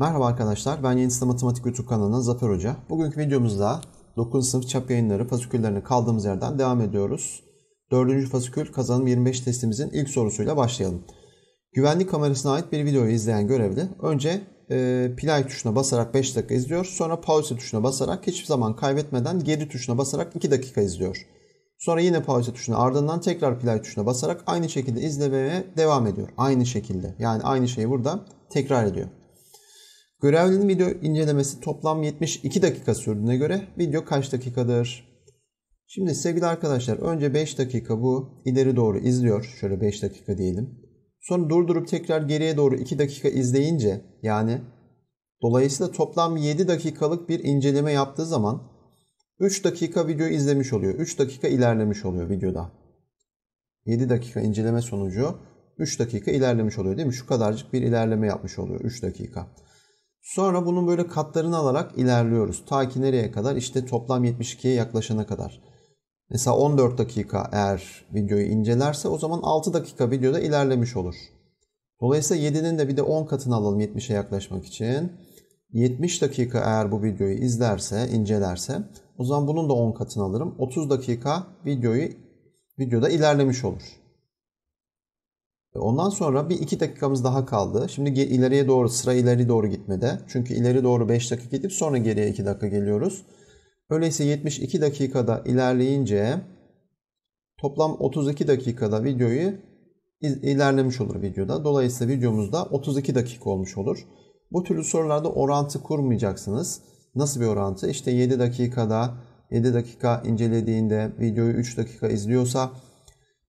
Merhaba arkadaşlar, ben Yeni Sınav Matematik YouTube kanalına Zafer Hoca. Bugünkü videomuzda 9. sınıf çap yayınları fasiküllerini kaldığımız yerden devam ediyoruz. 4. fasikül kazanım 25 testimizin ilk sorusuyla başlayalım. Güvenlik kamerasına ait bir videoyu izleyen görevli önce e, play tuşuna basarak 5 dakika izliyor. Sonra pause tuşuna basarak hiçbir zaman kaybetmeden geri tuşuna basarak 2 dakika izliyor. Sonra yine pause tuşuna ardından tekrar play tuşuna basarak aynı şekilde izlemeye devam ediyor. Aynı şekilde yani aynı şeyi burada tekrar ediyor. Görevlinin video incelemesi toplam 72 dakika sürdüğüne göre video kaç dakikadır? Şimdi sevgili arkadaşlar önce 5 dakika bu ileri doğru izliyor. Şöyle 5 dakika diyelim. Sonra durdurup tekrar geriye doğru 2 dakika izleyince yani dolayısıyla toplam 7 dakikalık bir inceleme yaptığı zaman 3 dakika video izlemiş oluyor. 3 dakika ilerlemiş oluyor videoda. 7 dakika inceleme sonucu 3 dakika ilerlemiş oluyor değil mi? Şu kadarcık bir ilerleme yapmış oluyor 3 dakika. Sonra bunun böyle katlarını alarak ilerliyoruz. Ta ki nereye kadar? İşte toplam 72'ye yaklaşana kadar. Mesela 14 dakika eğer videoyu incelerse o zaman 6 dakika videoda ilerlemiş olur. Dolayısıyla 7'nin de bir de 10 katını alalım 70'e yaklaşmak için. 70 dakika eğer bu videoyu izlerse, incelerse o zaman bunun da 10 katını alırım. 30 dakika videoyu videoda ilerlemiş olur. E, ondan sonra bir iki dakikamız daha kaldı. Şimdi ileriye doğru sıra ileri doğru gitmede. Çünkü ileri doğru 5 dakika gidip sonra geriye 2 dakika geliyoruz. Öyleyse 72 dakikada ilerleyince toplam 32 dakikada videoyu ilerlemiş olur videoda. Dolayısıyla videomuzda 32 dakika olmuş olur. Bu türlü sorularda orantı kurmayacaksınız. Nasıl bir orantı? İşte 7 dakikada 7 dakika incelediğinde videoyu 3 dakika izliyorsa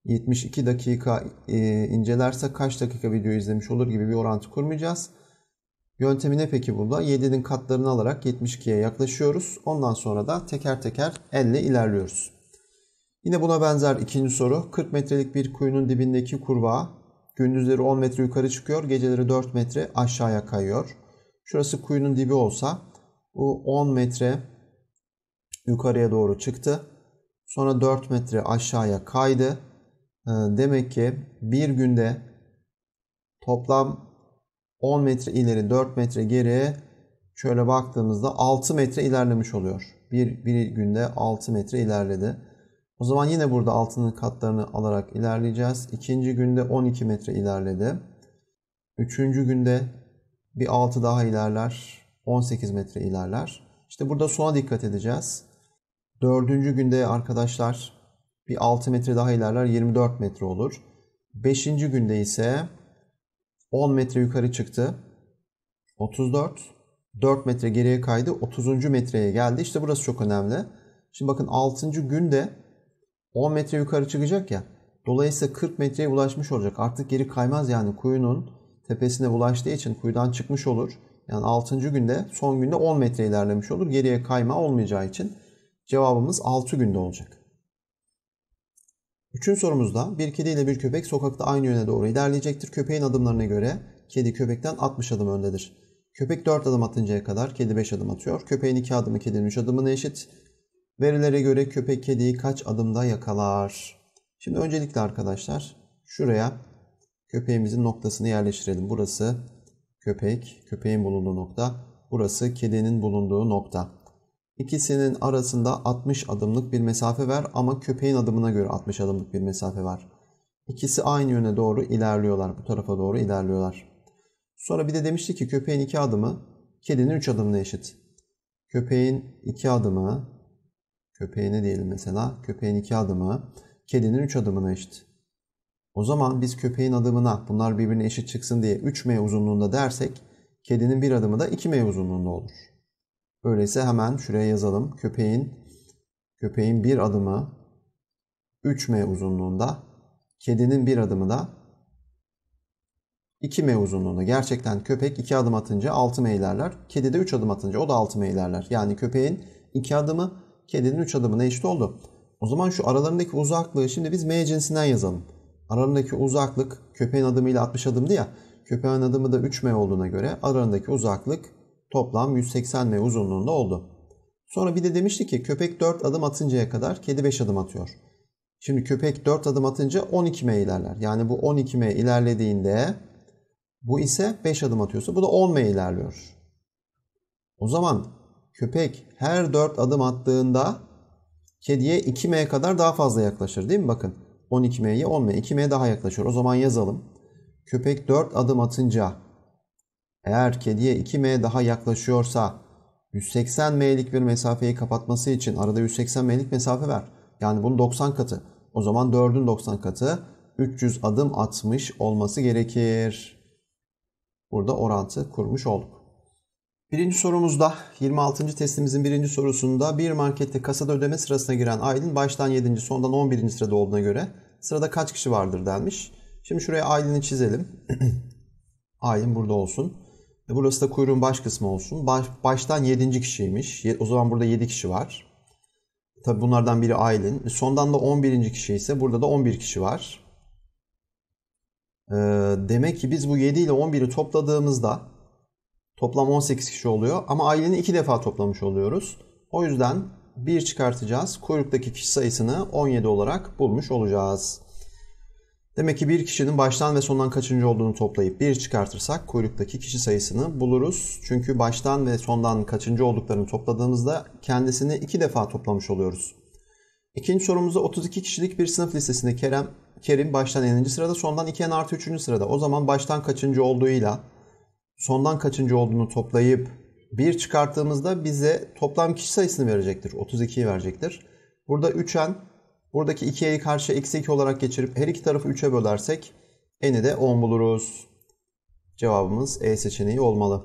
72 dakika e, incelerse kaç dakika video izlemiş olur gibi bir orantı kurmayacağız. Yöntemi ne peki burada? 7'nin katlarını alarak 72'ye yaklaşıyoruz. Ondan sonra da teker teker elle ilerliyoruz. Yine buna benzer ikinci soru. 40 metrelik bir kuyunun dibindeki kurbağa gündüzleri 10 metre yukarı çıkıyor, geceleri 4 metre aşağıya kayıyor. Şurası kuyunun dibi olsa bu 10 metre yukarıya doğru çıktı. Sonra 4 metre aşağıya kaydı. Ee, demek ki bir günde toplam 10 metre ileri 4 metre geri şöyle baktığımızda 6 metre ilerlemiş oluyor. Bir, bir günde 6 metre ilerledi. O zaman yine burada altının katlarını alarak ilerleyeceğiz. İkinci günde 12 metre ilerledi. Üçüncü günde bir 6 daha ilerler. 18 metre ilerler. İşte burada sona dikkat edeceğiz. Dördüncü günde arkadaşlar bir 6 metre daha ilerler 24 metre olur. 5. günde ise 10 metre yukarı çıktı. 34. 4 metre geriye kaydı. 30. metreye geldi. İşte burası çok önemli. Şimdi bakın 6. günde 10 metre yukarı çıkacak ya. Dolayısıyla 40 metreye ulaşmış olacak. Artık geri kaymaz yani kuyunun tepesine ulaştığı için kuyudan çıkmış olur. Yani 6. günde son günde 10 metre ilerlemiş olur. Geriye kayma olmayacağı için cevabımız 6 günde olacak. Üçüncü sorumuzda bir kedi ile bir köpek sokakta aynı yöne doğru ilerleyecektir. Köpeğin adımlarına göre kedi köpekten 60 adım öndedir. Köpek 4 adım atıncaya kadar kedi 5 adım atıyor. Köpeğin 2 adımı kedinin 3 adımına eşit. Verilere göre köpek kediyi kaç adımda yakalar? Şimdi öncelikle arkadaşlar şuraya köpeğimizin noktasını yerleştirelim. Burası köpek, köpeğin bulunduğu nokta. Burası kedinin bulunduğu nokta. İkisinin arasında 60 adımlık bir mesafe var ama köpeğin adımına göre 60 adımlık bir mesafe var. İkisi aynı yöne doğru ilerliyorlar. Bu tarafa doğru ilerliyorlar. Sonra bir de demişti ki köpeğin 2 adımı kedinin 3 adımına eşit. Köpeğin 2 adımı köpeğine diyelim mesela köpeğin 2 adımı kedinin 3 adımına eşit. O zaman biz köpeğin adımına bunlar birbirine eşit çıksın diye 3m uzunluğunda dersek kedinin bir adımı da 2m uzunluğunda olur. Öyleyse hemen şuraya yazalım. Köpeğin köpeğin bir adımı 3m uzunluğunda, kedinin bir adımı da 2m uzunluğunda. Gerçekten köpek 2 adım atınca 6m ilerler. Kedi de 3 adım atınca o da 6m ilerler. Yani köpeğin 2 adımı kedinin 3 adımına eşit oldu. O zaman şu aralarındaki uzaklığı şimdi biz m cinsinden yazalım. Aralarındaki uzaklık köpeğin adımıyla 60 adımdı ya. Köpeğin adımı da 3m olduğuna göre aralarındaki uzaklık Toplam 180 m uzunluğunda oldu. Sonra bir de demişti ki köpek 4 adım atıncaya kadar kedi 5 adım atıyor. Şimdi köpek 4 adım atınca 12 m ilerler. Yani bu 12 m ilerlediğinde bu ise 5 adım atıyorsa bu da 10 m ilerliyor. O zaman köpek her 4 adım attığında kediye 2 m kadar daha fazla yaklaşır değil mi? Bakın 12 m'ye 10 m 2 m daha yaklaşıyor. O zaman yazalım. Köpek 4 adım atınca eğer kediye 2m daha yaklaşıyorsa 180m'lik bir mesafeyi kapatması için arada 180m'lik mesafe ver. Yani bunun 90 katı. O zaman 4'ün 90 katı 300 adım atmış olması gerekir. Burada orantı kurmuş olduk. Birinci sorumuzda 26. testimizin birinci sorusunda bir markette kasada ödeme sırasına giren Aylin baştan 7. sondan 11. sırada olduğuna göre sırada kaç kişi vardır denmiş. Şimdi şuraya Aylin'i çizelim. Aylin burada olsun. E, burası da kuyruğun baş kısmı olsun. Baş, baştan 7. kişiymiş. O zaman burada 7 kişi var. Tabi bunlardan biri Aylin. E, sondan da 11. kişi ise burada da 11 kişi var. E, demek ki biz bu 7 ile 11'i topladığımızda toplam 18 kişi oluyor. Ama Aylin'i iki defa toplamış oluyoruz. O yüzden 1 çıkartacağız. Kuyruktaki kişi sayısını 17 olarak bulmuş olacağız. Demek ki bir kişinin baştan ve sondan kaçıncı olduğunu toplayıp bir çıkartırsak kuyruktaki kişi sayısını buluruz. Çünkü baştan ve sondan kaçıncı olduklarını topladığımızda kendisini iki defa toplamış oluyoruz. İkinci sorumuzda 32 kişilik bir sınıf listesinde Kerem, Kerim baştan 50. sırada sondan 2 en artı 3. sırada. O zaman baştan kaçıncı olduğuyla sondan kaçıncı olduğunu toplayıp bir çıkarttığımızda bize toplam kişi sayısını verecektir. 32'yi verecektir. Burada 3 en Buradaki 2'yi karşı eksi 2 olarak geçirip her iki tarafı 3'e bölersek n'i de 10 buluruz. Cevabımız E seçeneği olmalı.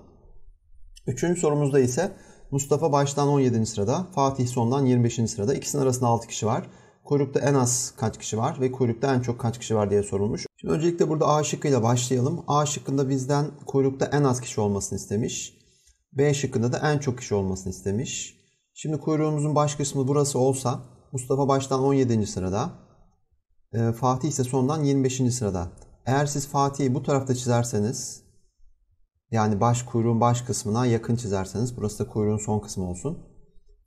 Üçüncü sorumuzda ise Mustafa baştan 17. sırada, Fatih sondan 25. sırada. İkisinin arasında 6 kişi var. Kuyrukta en az kaç kişi var ve kuyrukta en çok kaç kişi var diye sorulmuş. Şimdi öncelikle burada A şıkkıyla başlayalım. A şıkkında bizden kuyrukta en az kişi olmasını istemiş. B şıkkında da en çok kişi olmasını istemiş. Şimdi kuyruğumuzun baş kısmı burası olsa Mustafa baştan 17. sırada. E, Fatih ise sondan 25. sırada. Eğer siz Fatih'i bu tarafta çizerseniz yani baş kuyruğun baş kısmına yakın çizerseniz burası da kuyruğun son kısmı olsun.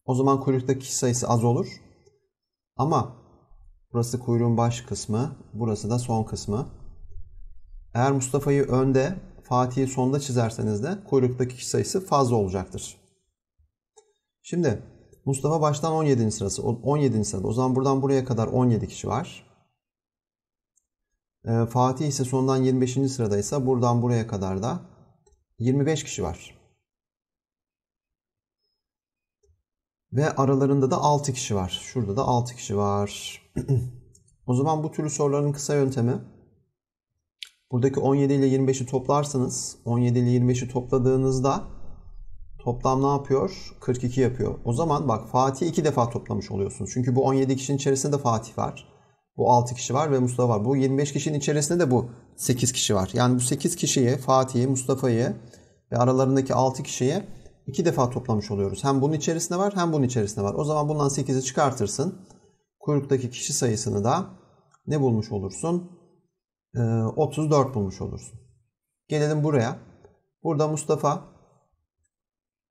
O zaman kuyruktaki kişi sayısı az olur. Ama burası kuyruğun baş kısmı, burası da son kısmı. Eğer Mustafa'yı önde, Fatih'i sonda çizerseniz de kuyruktaki kişi sayısı fazla olacaktır. Şimdi Mustafa baştan 17. sırası. 17. sırada. O zaman buradan buraya kadar 17 kişi var. Ee, Fatih ise sondan 25. sıradaysa buradan buraya kadar da 25 kişi var. Ve aralarında da 6 kişi var. Şurada da 6 kişi var. o zaman bu türlü soruların kısa yöntemi buradaki 17 ile 25'i toplarsanız 17 ile 25'i topladığınızda Toplam ne yapıyor? 42 yapıyor. O zaman bak Fatih iki defa toplamış oluyorsun Çünkü bu 17 kişinin içerisinde de Fatih var. Bu 6 kişi var ve Mustafa var. Bu 25 kişinin içerisinde de bu 8 kişi var. Yani bu 8 kişiyi Fatih'i, Mustafa'yı ve aralarındaki 6 kişiyi iki defa toplamış oluyoruz. Hem bunun içerisinde var hem bunun içerisinde var. O zaman bundan 8'i çıkartırsın. Kuyruktaki kişi sayısını da ne bulmuş olursun? Ee, 34 bulmuş olursun. Gelelim buraya. Burada Mustafa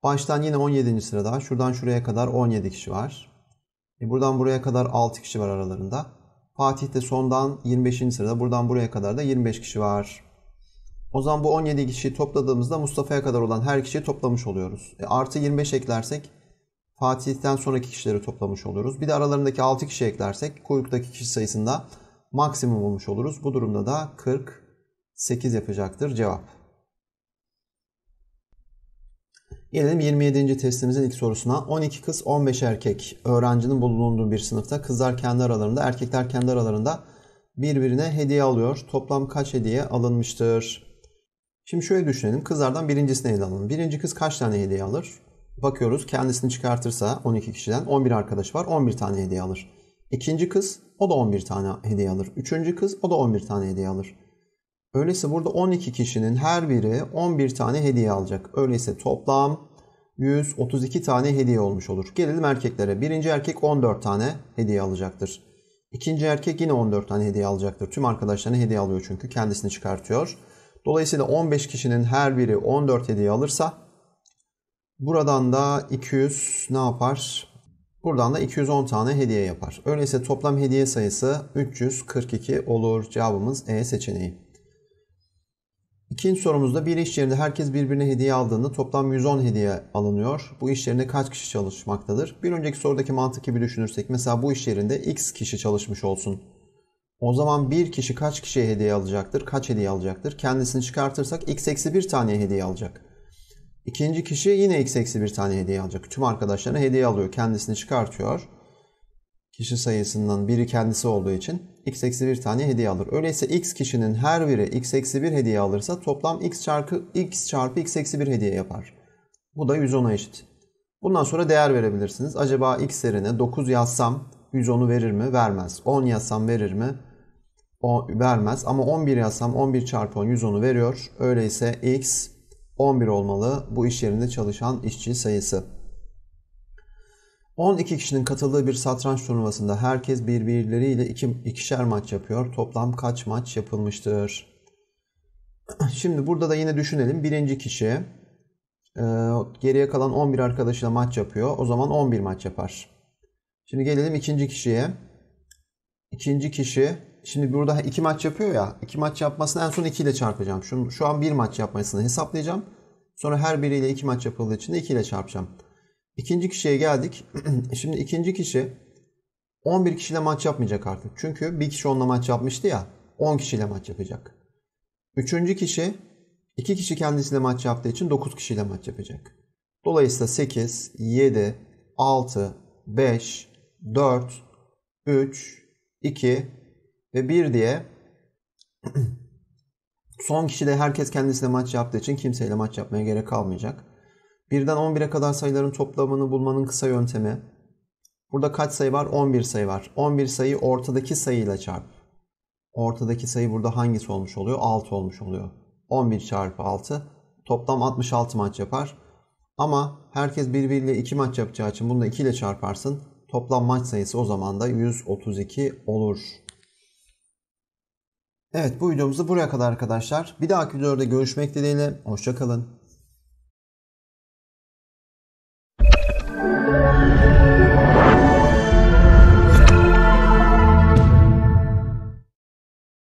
Baştan yine 17. sırada. Şuradan şuraya kadar 17 kişi var. E buradan buraya kadar 6 kişi var aralarında. Fatih de sondan 25. sırada. Buradan buraya kadar da 25 kişi var. O zaman bu 17 kişiyi topladığımızda Mustafa'ya kadar olan her kişiyi toplamış oluyoruz. E artı 25 eklersek Fatih'ten sonraki kişileri toplamış oluyoruz. Bir de aralarındaki 6 kişi eklersek kuyruktaki kişi sayısında maksimum olmuş oluruz. Bu durumda da 48 yapacaktır cevap. Gelelim 27. testimizin ilk sorusuna. 12 kız 15 erkek öğrencinin bulunduğu bir sınıfta kızlar kendi aralarında erkekler kendi aralarında birbirine hediye alıyor. Toplam kaç hediye alınmıştır? Şimdi şöyle düşünelim. Kızlardan birincisine hediye alın. Birinci kız kaç tane hediye alır? Bakıyoruz kendisini çıkartırsa 12 kişiden 11 arkadaş var 11 tane hediye alır. İkinci kız o da 11 tane hediye alır. Üçüncü kız o da 11 tane hediye alır. Öyleyse burada 12 kişinin her biri 11 tane hediye alacak. Öyleyse toplam 132 tane hediye olmuş olur. Gelelim erkeklere. Birinci erkek 14 tane hediye alacaktır. İkinci erkek yine 14 tane hediye alacaktır. Tüm arkadaşlarına hediye alıyor çünkü kendisini çıkartıyor. Dolayısıyla 15 kişinin her biri 14 hediye alırsa buradan da 200 ne yapar? Buradan da 210 tane hediye yapar. Öyleyse toplam hediye sayısı 342 olur. Cevabımız E seçeneği. İkinci sorumuzda bir iş yerinde herkes birbirine hediye aldığında toplam 110 hediye alınıyor. Bu iş yerinde kaç kişi çalışmaktadır? Bir önceki sorudaki mantık gibi düşünürsek mesela bu iş yerinde x kişi çalışmış olsun. O zaman bir kişi kaç kişiye hediye alacaktır? Kaç hediye alacaktır? Kendisini çıkartırsak x eksi bir tane hediye alacak. İkinci kişi yine x eksi bir tane hediye alacak. Tüm arkadaşlarına hediye alıyor. Kendisini çıkartıyor kişi sayısından biri kendisi olduğu için x eksi bir tane hediye alır. Öyleyse x kişinin her biri x eksi bir hediye alırsa toplam x çarpı x çarpı x eksi bir hediye yapar. Bu da 110'a eşit. Bundan sonra değer verebilirsiniz. Acaba x yerine 9 yazsam 110'u verir mi? Vermez. 10 yazsam verir mi? O, vermez. Ama 11 yazsam 11 çarpı 10 110'u veriyor. Öyleyse x 11 olmalı bu iş yerinde çalışan işçi sayısı. 12 kişinin katıldığı bir satranç turnuvasında herkes birbirleriyle iki, ikişer maç yapıyor. Toplam kaç maç yapılmıştır? Şimdi burada da yine düşünelim. Birinci kişi e, geriye kalan 11 arkadaşıyla maç yapıyor. O zaman 11 maç yapar. Şimdi gelelim ikinci kişiye. İkinci kişi şimdi burada iki maç yapıyor ya. İki maç yapmasını en son 2 ile çarpacağım. Şu, şu an bir maç yapmasını hesaplayacağım. Sonra her biriyle iki maç yapıldığı için de 2 ile çarpacağım. İkinci kişiye geldik. Şimdi ikinci kişi 11 kişiyle maç yapmayacak artık. Çünkü bir kişi onunla maç yapmıştı ya 10 kişiyle maç yapacak. Üçüncü kişi 2 kişi kendisiyle maç yaptığı için 9 kişiyle maç yapacak. Dolayısıyla 8, 7, 6, 5, 4, 3, 2 ve 1 diye son kişi de herkes kendisiyle maç yaptığı için kimseyle maç yapmaya gerek kalmayacak. Birden 11'e kadar sayıların toplamını bulmanın kısa yöntemi. Burada kaç sayı var? 11 sayı var. 11 sayı ortadaki sayıyla çarp. Ortadaki sayı burada hangisi olmuş oluyor? 6 olmuş oluyor. 11 çarpı 6. Toplam 66 maç yapar. Ama herkes birbiriyle 2 maç yapacağı için bunu da 2 ile çarparsın. Toplam maç sayısı o zaman da 132 olur. Evet bu videomuz buraya kadar arkadaşlar. Bir dahaki videoda görüşmek dileğiyle. Hoşçakalın.